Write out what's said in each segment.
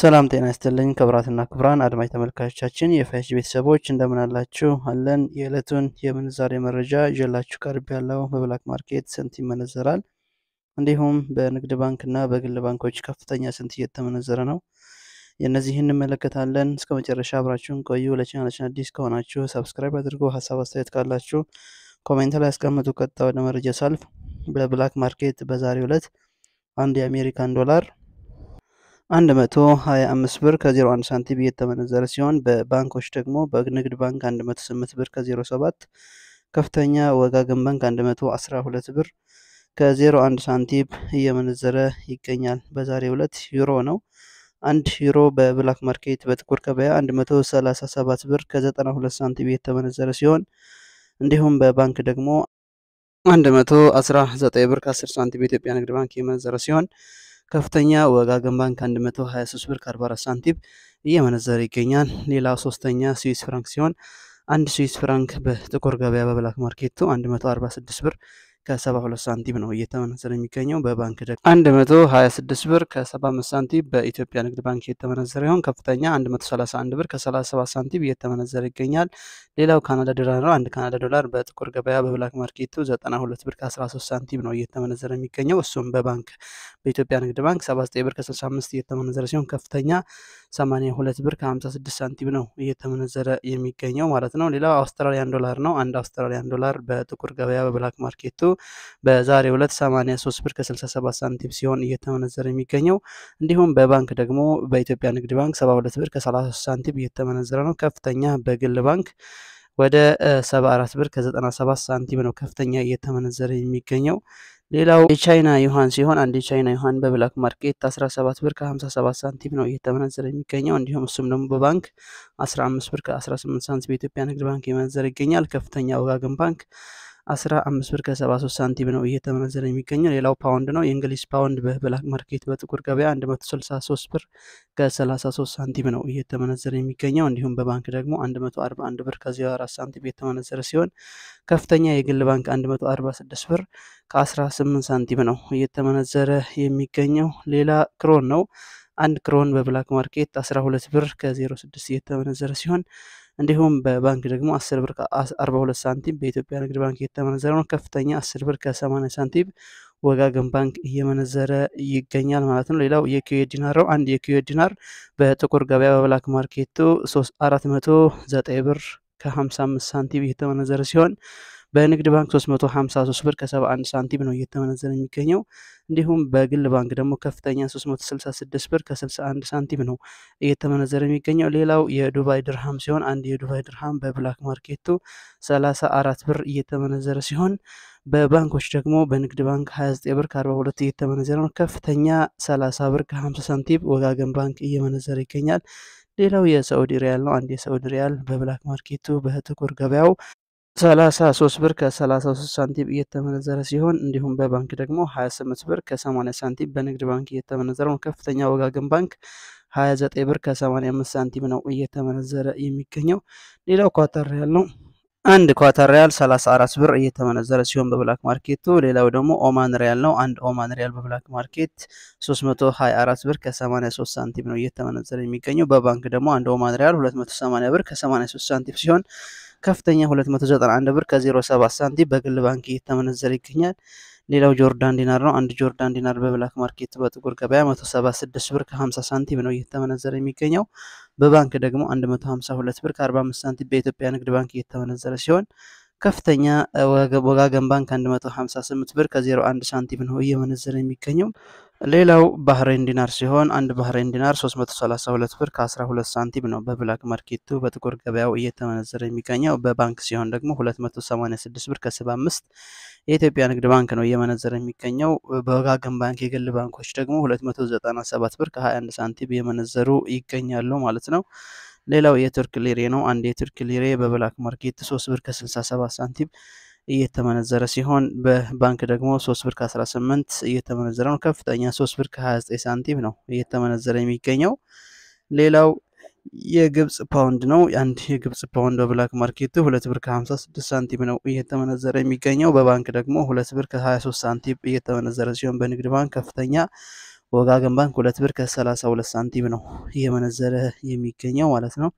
ሰላም ጤና ይስጥልኝ ክብራትና ክብራን አድማጭ ተመልካቾቻችን የፋይች ቤተሰቦች እንደምን አላችሁ አለን። የዕለቱን የምንዛሬ መረጃ ይዤላችሁ ቀርብ ያለው በብላክ ማርኬት ስንት ይመነዘራል፣ እንዲሁም በንግድ ባንክ እና በግል ባንኮች ከፍተኛ ስንት እየተመነዘረ ነው፣ የእነዚህ እንመለከታለን። እስከ መጨረሻ አብራችሁን ቆዩ። ለቻናላችን አዲስ ከሆናችሁ ሰብስክራይብ አድርጎ፣ ሀሳብ አስተያየት ካላችሁ ኮሜንት ላይ ያስቀምጡ። ቀጥታ ወደ መረጃ ሳልፍ በብላክ ማርኬት በዛሬው ዕለት አንድ የአሜሪካን ዶላር 125 ብር ከ01 ሳንቲም እየተመነዘረ ሲሆን በባንኮች ደግሞ በንግድ ባንክ 108 ብር ከ07፣ ከፍተኛ ወጋገን ባንክ 112 ብር ከ01 ሳንቲም እየመነዘረ ይገኛል። በዛሬው ዕለት ዩሮ ነው። አንድ ዩሮ በብላክ ማርኬት በጥቁር ገበያ 137 ብር ከ92 ሳንቲም እየተመነዘረ ሲሆን እንዲሁም በባንክ ደግሞ 119 ብር ከ10 ሳንቲም በኢትዮጵያ ንግድ ባንክ የመነዘረ ሲሆን ከፍተኛ ወጋገን ባንክ 123 ብር ከ44 ሳንቲም እየመነዘረ ይገኛል። ሌላ ሶስተኛ ስዊስ ፍራንክ ሲሆን አንድ ስዊስ ፍራንክ በጥቁር ገበያ በብላክ ማርኬቱ 146 ብር ከ72 ሳንቲም ነው እየተመነዘረ የሚገኘው። በባንክ ደግሞ 126 ብር ከ75 ሳንቲም በኢትዮጵያ ንግድ ባንክ እየተመነዘረ ሲሆን ከፍተኛ 131 ብር ከ37 ሳንቲም እየተመነዘረ ይገኛል። ሌላው ካናዳ ዶላር ነው። አንድ ካናዳ ዶላር በጥቁር ገበያ በብላክ ማርኬቱ 92 ብር ከ13 ሳንቲም ነው እየተመነዘረ የሚገኘው። እሱም በባንክ በኢትዮጵያ ንግድ ባንክ 79 ብር ከ65 እየተመነዘረ ሲሆን ከፍተኛ 82 ብር ከ56 ሳንቲም ነው እየተመነዘረ የሚገኘው ማለት ነው። ሌላው አውስትራሊያን ዶላር ነው። አንድ አውስትራሊያን ዶላር በጥቁር ገበያ በብላክ ማርኬቱ በዛሬ 283 ብር ከ67 ሳንቲም ሲሆን እየተመነዘረ የሚገኘው እንዲሁም በባንክ ደግሞ በኢትዮጵያ ንግድ ባንክ 72 ብር ከ33 ሳንቲም እየተመነዘረ ነው። ከፍተኛ በግል ባንክ ወደ 74 ብር ከ97 ሳንቲም ነው ከፍተኛ እየተመነዘረ የሚገኘው። ሌላው የቻይና ዩሃን ሲሆን አንድ የቻይና ዩሃን በብላክ ማርኬት 17 ብር ከ57 ሳንቲም ነው እየተመነዘረ የሚገኘው። እንዲሁም እሱም ደግሞ በባንክ 15 ብር ከ18 ሳንቲም በኢትዮጵያ ንግድ ባንክ የመነዘረ ይገኛል። ከፍተኛ ወጋገን ባንክ 15 ብር ከ73 ሳንቲም ነው እየተመነዘረ የሚገኘው። ሌላው ፓውንድ ነው። የእንግሊዝ ፓውንድ በብላክ ማርኬት በጥቁር ገበያ 163 ብር ከ33 ሳንቲም ነው እየተመነዘረ የሚገኘው። እንዲሁም በባንክ ደግሞ 141 ብር ከ04 ሳንቲም እየተመነዘረ ሲሆን ከፍተኛ የግል ባንክ 146 ብር ከ18 ሳንቲም ነው እየተመነዘረ የሚገኘው። ሌላ ክሮን ነው። አንድ ክሮን በብላክ ማርኬት 12 ብር ከ06 እየተመነዘረ ሲሆን እንዲሁም በባንክ ደግሞ 10 ብር 42 ሳንቲም በኢትዮጵያ ንግድ ባንክ የተመነዘረ ነው። ከፍተኛ 10 ብር ከ80 ሳንቲም ወጋገን ባንክ እየመነዘረ ይገኛል ማለት ነው። ሌላው የኪዩኤ ዲናር ነው። አንድ የኪዩኤ ዲናር በጥቁር ገበያ በብላክ ማርኬቱ 409 ብር ከ55 ሳንቲም እየተመነዘረ ሲሆን በንግድ ባንክ 353 ብር ከ71 ሳንቲም ነው እየተመነዘረ የሚገኘው። እንዲሁም በግል ባንክ ደግሞ ከፍተኛ 366 ብር ከ61 ሳንቲም ነው እየተመነዘረ የሚገኘው። ሌላው የዱባይ ድርሃም ሲሆን አንድ የዱባይ ድርሃም በብላክ ማርኬቱ 34 ብር እየተመነዘረ ሲሆን በባንኮች ደግሞ በንግድ ባንክ 29 ብር ከ42 እየተመነዘረ ነው። ከፍተኛ 30 ብር ከ50 ሳንቲም ወጋገን ባንክ እየመነዘረ ይገኛል። ሌላው የሳዑዲ ሪያል ነው። አንድ የሳዑዲ ሪያል በብላክ ማርኬቱ በጥቁር ገበያው 33 ብር ከ33 ሳንቲም እየተመነዘረ ሲሆን እንዲሁም በባንክ ደግሞ 28 ብር ከ80 ሳንቲም በንግድ ባንክ እየተመነዘረ ነው። ከፍተኛ ወጋገን ባንክ 29 ብር ከ85 ሳንቲም ነው እየተመነዘረ የሚገኘው። ሌላው ኳተር ሪያል ነው። አንድ ኳተር ሪያል 34 ብር እየተመነዘረ ሲሆን በብላክ ማርኬቱ። ሌላው ደግሞ ኦማን ሪያል ነው። አንድ ኦማን ሪያል በብላክ ማርኬት 324 ብር ከ83 ሳንቲም ነው እየተመነዘረ የሚገኘው። በባንክ ደግሞ አንድ ኦማን ሪያል 280 ብር ከ83 ሳንቲም ሲሆን ከፍተኛ 291 ብር ከ07 ሳንቲም በግል ባንክ እየተመነዘረ ይገኛል። ሌላው ጆርዳን ዲናር ነው። አንድ ጆርዳን ዲናር በብላክ ማርኬት በጥቁር ገበያ 176 ብር ከ50 ሳንቲም ነው እየተመነዘረ የሚገኘው። በባንክ ደግሞ 152 ብር ከ45 ሳንቲም በኢትዮጵያ ንግድ ባንክ እየተመነዘረ ሲሆን ከፍተኛ ወጋገን ባንክ 158 ብር ከ01 ሳንቲም ነው እየመነዘረ የሚገኘው። ሌላው ባህሬን ዲናር ሲሆን አንድ ባህሬን ዲናር 332 ብር ከ12 ሳንቲም ነው በብላክ ማርኬቱ በጥቁር ገበያው እየተመነዘረ የሚገኘው። በባንክ ሲሆን ደግሞ 286 ብር ከ75 የኢትዮጵያ ንግድ ባንክ ነው እየመነዘረ የሚገኘው። በወጋገን ባንክ የግል ባንኮች ደግሞ 297 ብር ከ21 ሳንቲም እየመነዘሩ ይገኛሉ ማለት ነው። ሌላው የቱርክ ሊሬ ነው። አንድ የቱርክ ሊሬ በብላክ ማርኬት 3 ብር ከ67 ሳንቲም እየተመነዘረ ሲሆን በባንክ ደግሞ 3 ብር ከ18 እየተመነዘረ ነው። ከፍተኛ 3 ብር ከ29 ሳንቲም ነው እየተመነዘረ የሚገኘው። ሌላው የግብፅ ፓውንድ ነው። አንድ የግብፅ ፓውንድ በብላክ ማርኬቱ 2 ብር ከ56 ሳንቲም ነው እየተመነዘረ የሚገኘው። በባንክ ደግሞ 2 ብር ከ23 ሳንቲም እየተመነዘረ ሲሆን በንግድ ባንክ ከፍተኛ ወጋገን ባንክ 2 ብር ከ32 ሳንቲም ነው እየመነዘረ የሚገኘው ማለት ነው።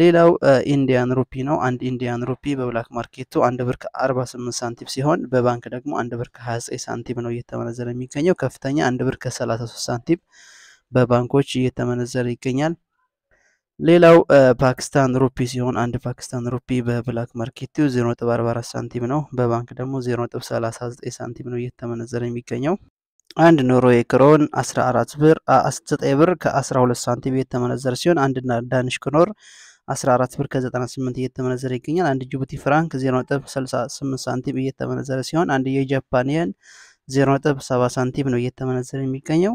ሌላው ኢንዲያን ሩፒ ነው። አንድ ኢንዲያን ሩፒ በብላክ ማርኬቱ አንድ ብር ከ48 ሳንቲም ሲሆን በባንክ ደግሞ አንድ ብር ከ29 ሳንቲም ነው እየተመነዘረ የሚገኘው። ከፍተኛ አንድ ብር ከ33 ሳንቲም በባንኮች እየተመነዘረ ይገኛል። ሌላው ፓኪስታን ሩፒ ሲሆን አንድ ፓኪስታን ሩፒ በብላክ ማርኬቱ 0.44 ሳንቲም ነው። በባንክ ደግሞ 0.39 ሳንቲም ነው እየተመነዘረ የሚገኘው። አንድ ኖርዌይ ክሮን 14 ብር 9 ብር ከ12 ሳንቲም የተመነዘረ ሲሆን አንድ ዳንሽ ክኖር 14 ብር ከ98 እየተመነዘረ ይገኛል። አንድ ጅቡቲ ፍራንክ 0.68 ሳንቲም እየተመነዘረ ሲሆን አንድ የጃፓን የን 0.70 ሳንቲም ነው እየተመነዘረ የሚገኘው።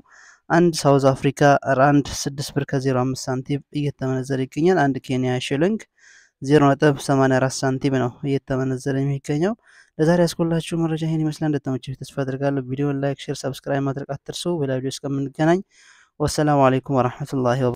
አንድ ሳውዝ አፍሪካ ራንድ 6 ብር ከ05 ሳንቲም እየተመነዘረ ይገኛል። አንድ ኬንያ ሽልንግ 0.84 ሳንቲም ነው እየተመነዘረ የሚገኘው። ለዛሬ ያስኮላችሁ መረጃ ይህን ይመስላል። እንደተመቸው ተስፋ አድርጋለሁ። ቪዲዮን ላይክ፣ ሼር፣ ሰብስክራይብ ማድረግ አትርሱ። በሌላ ቪዲዮ እስከምንገናኝ ወሰላሙ አሌይኩም ወረሕመቱላሂ